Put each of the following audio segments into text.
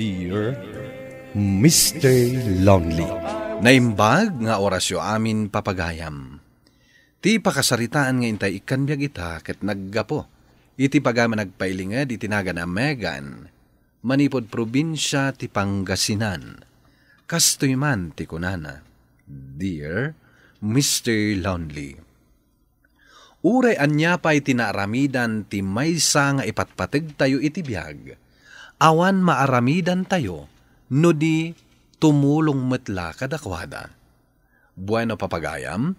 dear Mr. Lonely. Naimbag nga orasyo amin papagayam. Ti pakasaritaan nga intay ikan ita ket naggapo. Iti pagaman nagpailingad itinaga na Megan. Manipod probinsya ti Pangasinan. Kastoy man ti kunana. Dear Mr. Lonely. Ure anya pa itinaramidan ti maysa nga ipatpateg tayo iti biyag awan maaramidan tayo, no di tumulong metla kadakwada. Bueno papagayam,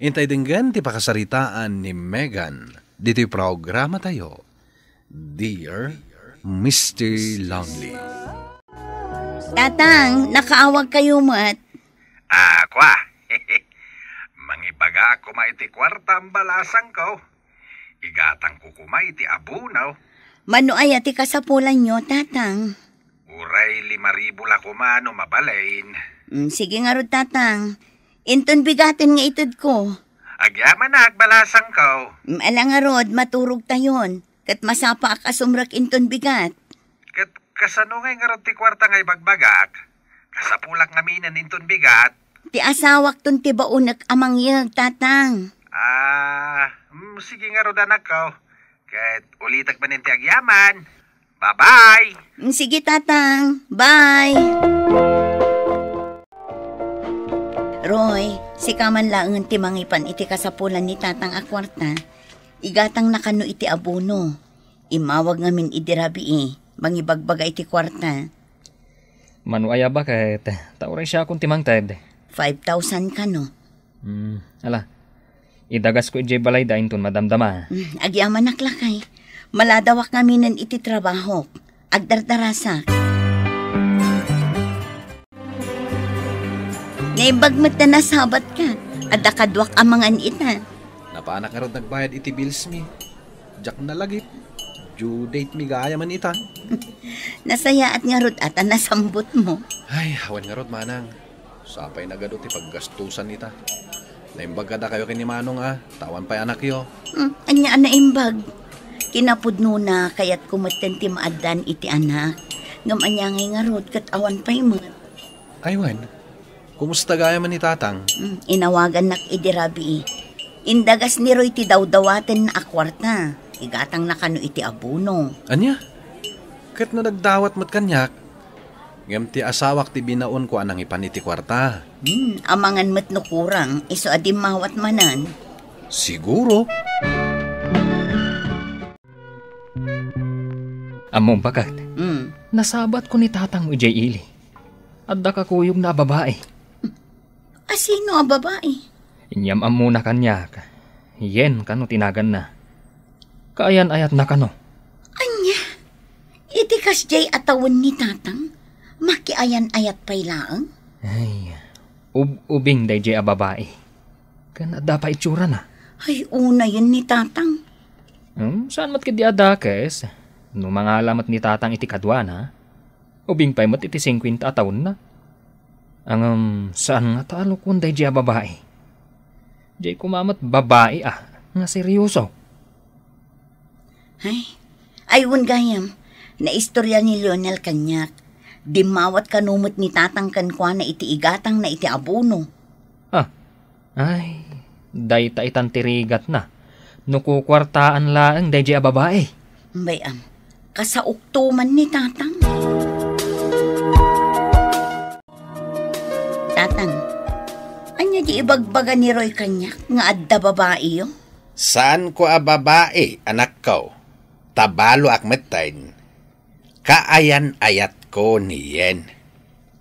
intay dinggan ti pakasaritaan ni Megan, dito'y programa tayo, Dear Mr. Lonely. Tatang, nakaawag kayo mat. Ah, kwa. Mangibaga ako maiti kwarta ang balasang ko. Igatang ko kumay ti abunaw ay ati kasapulan nyo, tatang. Uray lima ribo la kumano mabalain. Mm, sige nga rod, tatang. Inton bigatin nga itod ko. Agyaman na agbalasang ko. Mm, ala nga rod, maturog tayon. Kat masapa ak asumrak inton bigat. Kat kasano nga nga rod ti kwarta nga ibagbagak. Kasapulak nga minan inton bigat. Ti asawak ton ti baunak amang yag, tatang. Ah, mm, sige nga rod anak ko. Kahit ulitag pa ng agyaman. Bye-bye! Sige, tatang. Bye! Roy, si kaman laang ti mangipan iti kasapulan ni tatang akwarta, igatang nakano iti abuno. Imawag ngamin idirabi eh, mangibagbaga iti kwarta. Manu ba kahit tauray siya akong timang ted? 5,000 ka no? Hmm, ala, Idagas ko ije balay da inton madamdama. Mm, agyaman naklakay. Maladawak ngaminan iti trabaho. Agdardarasak. Ngaibag mata na sabat ka. Adakadwak amangan ita. Napaanak karod nagbayad iti bills mi. Jack na lagip. Due date mi gaya man ita. Nasaya at nga rod ata nasambot mo. Ay, hawan nga rod manang. Sapay na ti ipaggastusan ita. Naimbag ka da kayo kini Manong ah. Tawan pa anak yo. Hmm, anya na imbag. Kinapod nuna kayat kumaten ti maadan iti anak. Ngam anyangay nga rod kat awan pa imat. Aywan, kumusta gaya man ni tatang? Hmm, inawagan nak idirabi eh. Indagas ni Roy ti dawdawaten na akwarta. Igatang na kano iti abuno. Anya? Kat na nagdawat mat kanyak, Ngam ti asawak ti binaon ko anang ipan iti kwarta. Hmm, amangan met no kurang, iso adi mawat manan. Siguro. Among bakat, mm. nasabat ko ni tatang ujay Ili. At dakakuyog na babae. Asino a babae? Inyam muna kanya. Yen kano tinagan na. Kaayan ayat na kano. Anya, itikas jay atawan ni tatang? Makiayan ayat pa laang? Ay, ubing day jay ababae. Kanada pa itsura na. Ay, una yan ni tatang. Hmm, saan mat kadi adakes? No mga alamat ni tatang iti kadwana. Ubing pay mat iti 50 taon na. Ang um, saan nga talo kun day jay ababae? Jay kumamat babae ah, nga seryoso. Ay, ayun gayam, na istorya ni Lionel Kanyak dimawat kanumot ni tatang kankwa na iti igatang na iti abuno. Ah, ay, dayta itan tirigat na. Nukukwartaan laang dayjay ababae. Bayam, kasauktuman ni tatang. Tatang, anya di ibagbaga ni Roy kanya nga adda babae yo? Saan ko a babae, anak ko? Tabalo akmetain. Kaayan ayat Koniyen.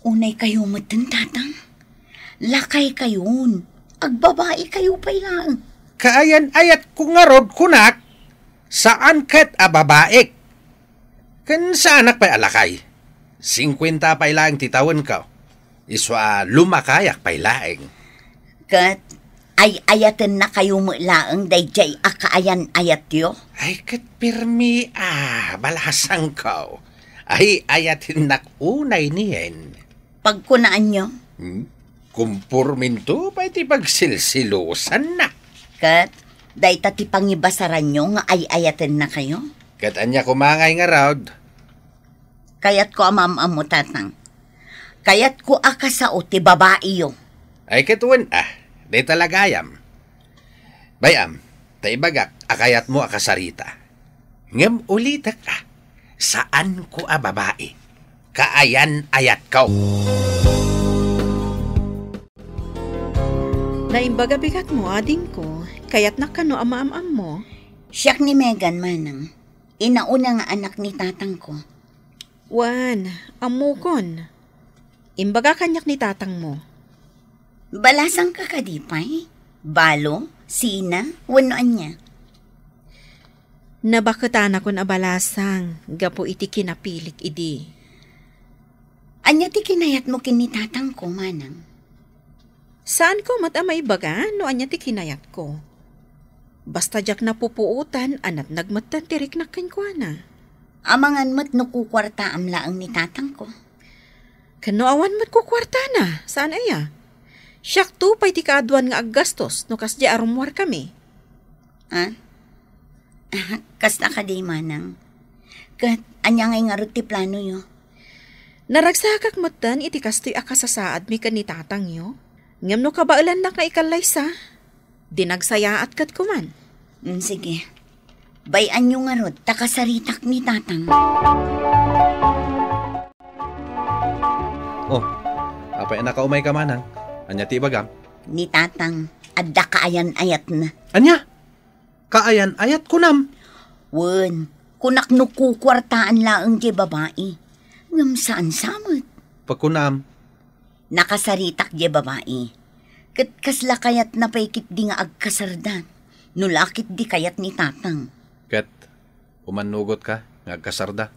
Unay kayo matan, tatang. Lakay kayon. Agbabae kayo pa lang. Kaayan ayat ko nga rod kunak. Saan kat ababaek? Kan sa anak pa alakay? 50 pa lang titawan ka. Iswa lumakayak pa ilaing. Kat ay ayatan na kayo mo laang dayjay akaayan ayat yo? Ay kat pirmi ah, balahasang kau. Oh ay ayatin nakunay niyen. Pagkunaan nyo? Hmm? Kumpurminto, pwede pagsilsilosan na. Kat, dahi tati pangibasaran nyo nga ay ayatin na kayo? Kat anya kumangay nga raod. Kayat ko amamam mo tatang. Kayat ko akasao ti babae yo. Ay katuwan ah, dahi talagayam. Bayam, taibagak akayat mo akasarita. Ngem ulitak ah saan ko a babae? Kaayan ayat kaw. Naimbaga bigak mo, ading ko, kayat na kano amaamam mo. Siyak ni Megan manang, inauna nga anak ni tatang ko. Wan, amukon. Imbaga kanyak ni tatang mo. Balasang kakadipay, balo, sina, wanoan niya. Nabakutan akon abalasang, gapo iti kinapilik idi. Anya ti kinayat mo kini tatang ko, manang? Saan ko matamay baga no anya ti kinayat ko? Basta jak napupuutan anat nagmatan tirik na kankwana. Amangan mat no kukwarta am laang ni tatang ko. Kano awan mat kukwarta na, saan aya? Siyak tupay ti kaadwan nga aggastos no kasdi arumwar kami. Ah? kas nakadi manang. Kat, anya ngay nga ti plano yo. Naragsakak matan iti kastoy akasasaad mi kan ni tatang yo. Ngam no kabailan na kaikalay sa. Dinagsayaat kat kuman. Mm, sige. Bayan nyo nga takasaritak ni tatang. Oh, apay nakaumay ka manang. Anya ti bagam? Ni tatang, adda kaayan ayat na. Anya? Kaayan ayat kunam. Wen, kunak nukukwartaan laeng di babae. Ngam saan samot? Pakunam. Nakasaritak di babae. Kat kasla kayat na paikit di nga agkasardan. Nulakit di kayat ni tatang. Kat, umanugot ka nga agkasarda.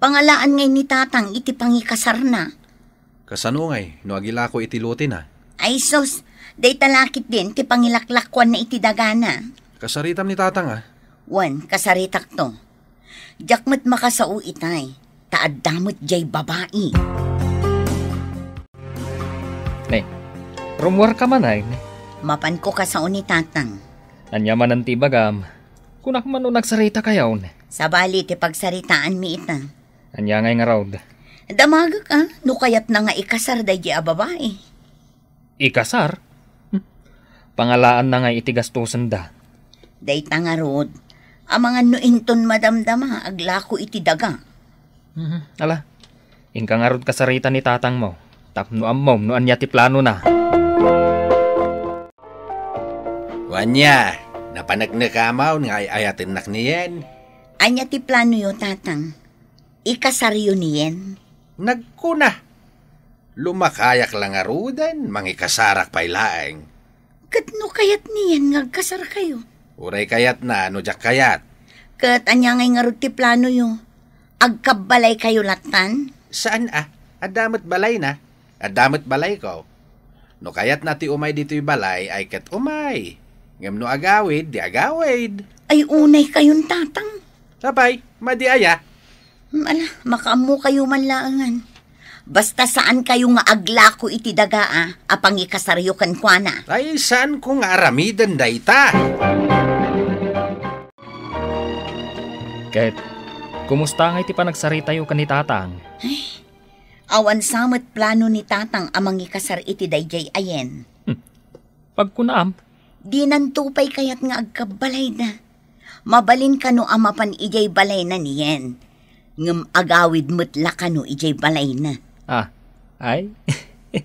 Pangalaan ngay ni tatang iti pangikasar na. Kasano ngay, no agila ko iti lutin ha? Ay sos, day talakit din ti pangilaklakwan na iti dagana. Kasaritam ni tatang ah. Wan, kasaritak to. Jakmat makasau itay, taad damot jay babae. Nay, rumwar ka man ay. Mapan ko kasao ni tatang. Anyaman ang tibagam. Kunak man o nagsarita kayaw. Sabali ti pagsaritaan mi ita. Anya ngay nga raw. Damaga ka, no kayat na nga ikasar day di ababae. Ikasar? Hmm. Pangalaan na nga itigastusan da Day tangarod, ang mga nuinton madamdama, aglako iti daga. Mm-hmm. Ala, inkangarod kasarita ni tatang mo. Tapno amom, no anya ti plano na. Wanya, napanagnakamaw nga ay ayatin nak niyen. Anya ti plano yo tatang. Ikasaryo niyen. Nagkuna. Lumakayak lang arudan, mangikasarak pa ilaeng. Katno kayat niyan nga kasar kayo. Uray kayat na, ano jak kayat? Kat, anyangay nga ruti plano yung. Agkabalay kayo latan? Saan ah? Adamot balay na. Adamot balay ko. No kayat na ti umay dito balay, ay kat umay. Ngam no agawid, di agawid. Ay unay kayong tatang. Sabay, madi aya. Ala, makaamo kayo man laangan. Basta saan kayo nga agla ko iti daga ah, apang ikasaryo kan kwa Ay, saan ko nga aramidan dayta? Ay, Ket, kumusta nga iti panagsarita yu ni tatang? Ay, awan samat plano ni tatang amang ikasar iti dayjay ayen. Hmm. Pagkunam? Di nantupay kayat nga agkabalay na. Mabalin ka no amapan ijay balay na niyen. Ngam agawid mutla ka no ijay balay na. Ah, ay?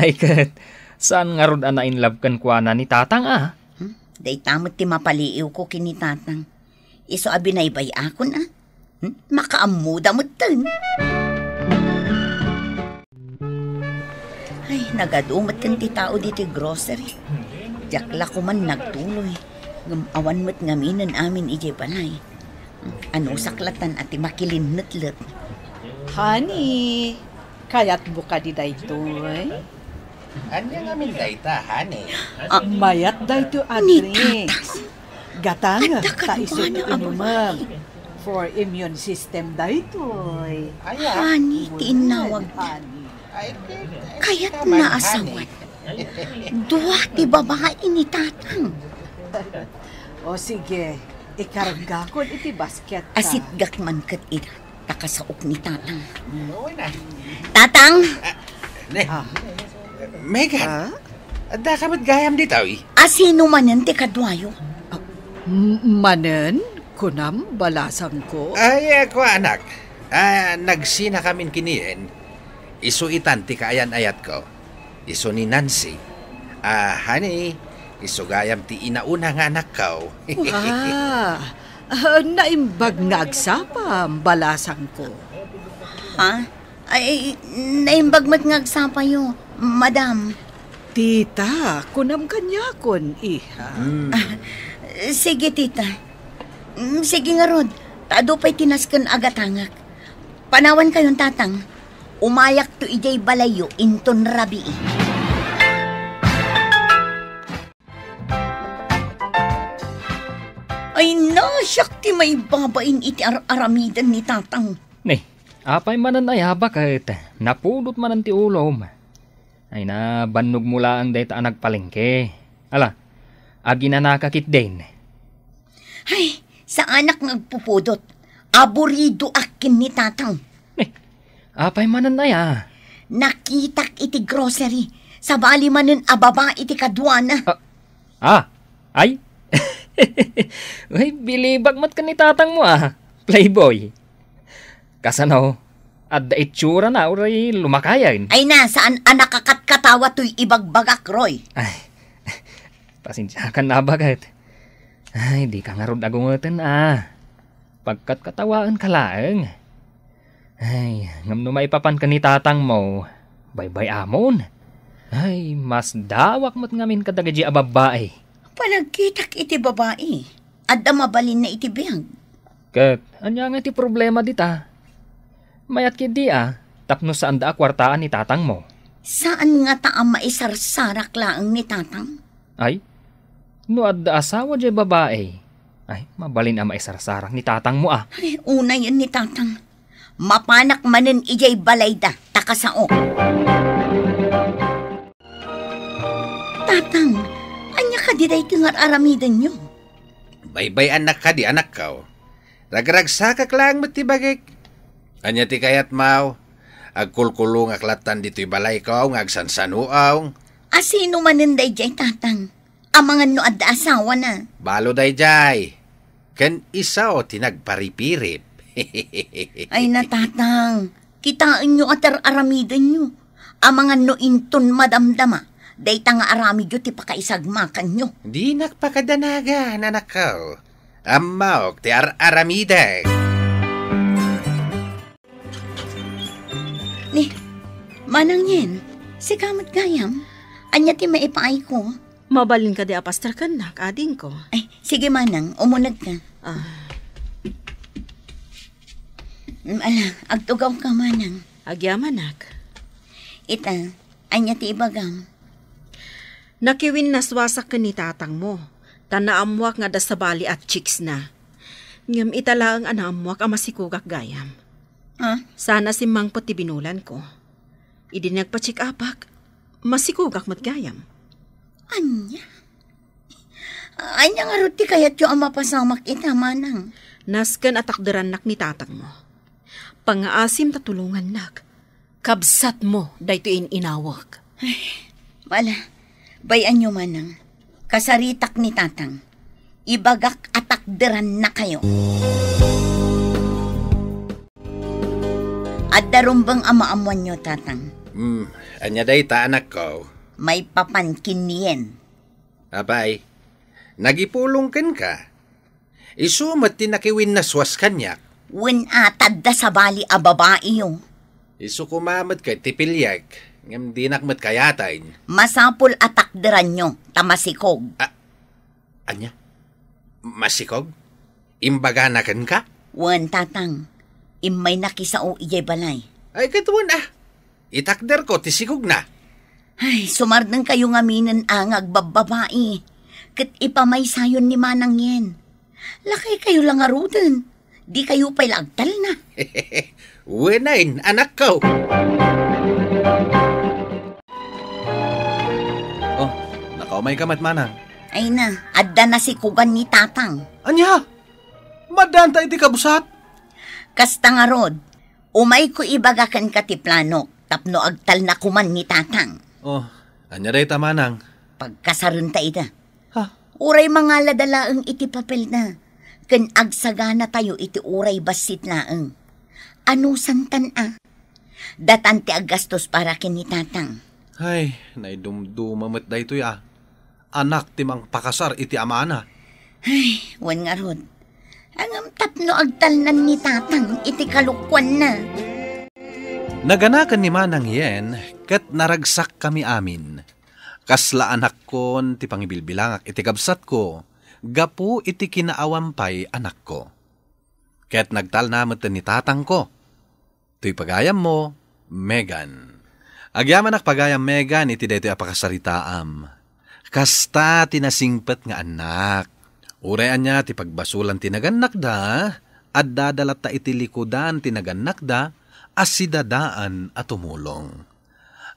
ay Ket, saan nga rod anain love kan kuana ni tatang ah? Hmm? Day tamot ti mapaliiw ko kini tatang Iso abinaybay ako na. Ah. Hmm? Makaamuda mo tan. Ay, nagadumat kan ti tao grocery. Jakla ko man nagtuloy. Awan mo't ngaminan amin ije panay. Ano saklatan at makilinatlat. Honey, kayat buka di daytoy. Eh? Anya ngamin dayta, honey. Ah, mayat dayto, Adrix. Gatang ta iso inuman for immune system daytoy. Hani ah. tinawag ta. na naasawan. Duwa ti babae ni tatang. o sige, ikarga ko iti basket ta. Asit gakman kat ina, takasaok ni tatang. Tatang! Ah, ne, ah. Megan, ah? gayam ditaw eh. Asino man yan ti kadwayo? Hmm. Manen, kunam balasang ko. Ay, ako anak. Ah, nagsina kamin kinien. Eh. Isu itanti ka ayan ayat ko. Isu ni Nancy. Ah, honey, isu gayam ti inauna nga anak ko. ah, uh, naimbag nagsapam, balasang ko. Ha? Ay, naimbag mat ngagsapa yo, madam. Tita, kunam kanyakon, iha. Mm. Sige, tita. Mm, sige nga, Rod. Tado pa'y tinaskan agatangak. Panawan kayong tatang. Umayak to ijay balayo inton rabi. Ay na, siyak ti may babain iti ar aramidan ni tatang. Nay, apay manan ayaba haba kahit napulot manan ti ulo. Ay na, bannog mula ang dayta nagpalengke. Ala, agi na nakakit din. Ay, sa anak nagpupudot. Aburido akin ni tatang. Eh, apay manan na ya. Nakitak iti grocery. Sa bali manin ababa iti kadwana. Ah, ah ay? Uy, bilibag mat ka ni tatang mo ah, playboy. Kasano, at da itsura na, uray lumakayan. Ay na, saan anak kakatatawa to'y ibagbagak, Roy? Ay, Pasensyakan na bagat. Ay, di ka nga rod agungatan ah. Pagkat katawaan ka laeng. Ay, ngam no maipapan ka ni tatang mo. Bye-bye amon. Ay, mas dawak mo't ngamin kadagaji a babae. Palagkitak iti babae. At mabalin na iti biyang. Kat, anya nga iti problema dita. Mayat kidi ah, tapno saan da kwartaan ni tatang mo. Saan nga ta ang maisarsara klaang ni tatang? Ay, No da asawa jay babae. Ay, mabalin ang maisarsarang ni tatang mo ah. Ay, una yan ni tatang. Mapanak manin ijay balay da, takasao. Tatang, anya ka di day tingar aramidan nyo. Baybay anak ka di anak kao. Oh. Ragragsakak lang matibagik. Anya ti kayat mao. Agkulkulong aklatan dito'y balay kao oh, ngagsansanuaw. Oh, Asino manin day jay tatang? amangan no adda asawa na. Balo dayjay. Ken isa o tinagparipirip. Ay natatang, kitain nyo atar aramidan nyo. Amangan no inton madamdama. Day tanga arami dyo ti pakaisagmakan nyo. Di nakpakadanaga, nanakaw. Amaok ti ar Ni, manang yen, si kamat gayam, anya ti maipaay ko Mabalin ka di apastar ah, ka na, kading ko. Ay, sige manang, umunag ka. Ah. Mm, ala, agtugaw ka manang. Agyamanak. Ita, anya ti ibagam. Nakiwin na naswasak ka ni tatang mo. Tanaamwak nga da sabali at chicks na. Ngam itala ang anaamwak ang masikugak gayam. Huh? Sana si Mang Pati binulan ko. Idinagpa-check apak, masikugak matgayam. gayam. Anya? Anya nga ruti kayat yung ama pasamak manang. Nasken at akdaran nak ni tatang mo. Pangaasim tatulungan nak. Kabsat mo, dayto in inawag. Ay, wala. Bayan nyo manang. Kasaritak ni tatang. Ibagak at akdaran na kayo. At darumbang ama nyo, tatang. Hmm, anya day ta anak ko may papankin niyen. Abay, nagipulungkan ka. Isu tinakiwin na swas kanyak. Wen atad da sa bali a babae yung. Isu kumamad kay tipilyak, ngam dinakmat kayatain. Masapul deran nyo, tamasikog. A- anya? Masikog? Imbaga na kan ka? Wen tatang, imay nakisao iyay balay. Ay katuan ah, itakder ko tisikog na. Ay, sumardan kayo nga minan ang agbababae. Kat sayon ni Manang yen. Lakay kayo lang arudan. Di kayo pa'y lagtal na. Wenain, anak ko. Oh, nakaumay ka matmanang. Ay na, adda na si Kugan ni Tatang. Anya? Madanta iti kabusat? Kastangarod, nga rod, umay ko ibagakan ka ti planok, tapno agtal na kuman ni Tatang Oh, anya reta manang. Pagkasarunta ita. Ha? Uray mga ladalaang iti papel na. Ken agsagana tayo iti uray basit naang. Ano santan a? Datan ti aggastos para kinitatang. Ay, naidumdumamat da ito ya. Anak ti mang pakasar iti amana. Ay, wan nga rod. Ang amtap no agtalnan ni tatang iti kalukwan na. Naganakan ni Manang yen, kat naragsak kami amin. Kasla anak kon, ti pangibilbilangak iti kabsat ko, gapu iti kinaawampay anak ko. Ket nagtal na ni tatang ko. Tuy pagayam mo, Megan. Agyaman ak pagayam Megan, iti deto'y apakasaritaam. Kasta tinasingpet nga anak. Urayan niya ti pagbasulan tinaganak da, at dadalat ta iti likudan tinaganak da, asidadaan at tumulong.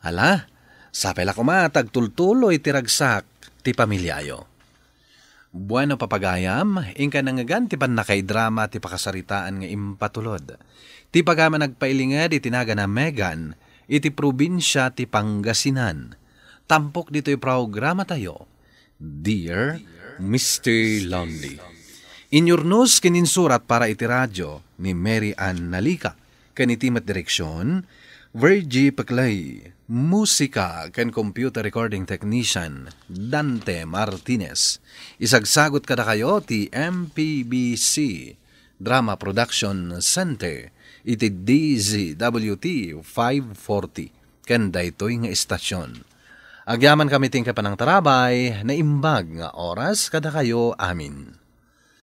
Ala, sapay la matag tultuloy tiragsak ti pamilyayo. Bueno papagayam, ingka nangagan ti pan drama ti pakasaritaan nga impatulod. Ti pagama nagpailingad itinaga na Megan, iti probinsya ti Pangasinan. Tampok dito'y programa tayo. Dear Mr. Lonely. In your news kininsurat para iti radyo ni Mary Ann Nalika kanitimat direksyon, Virgie Paklay, musika kan computer recording technician Dante Martinez. Isagsagot kada kayo ti MPBC Drama Production Center iti DZWT 540 ken daytoy nga istasyon. Agyaman kami ting panang tarabay na imbag nga oras kada kayo amin.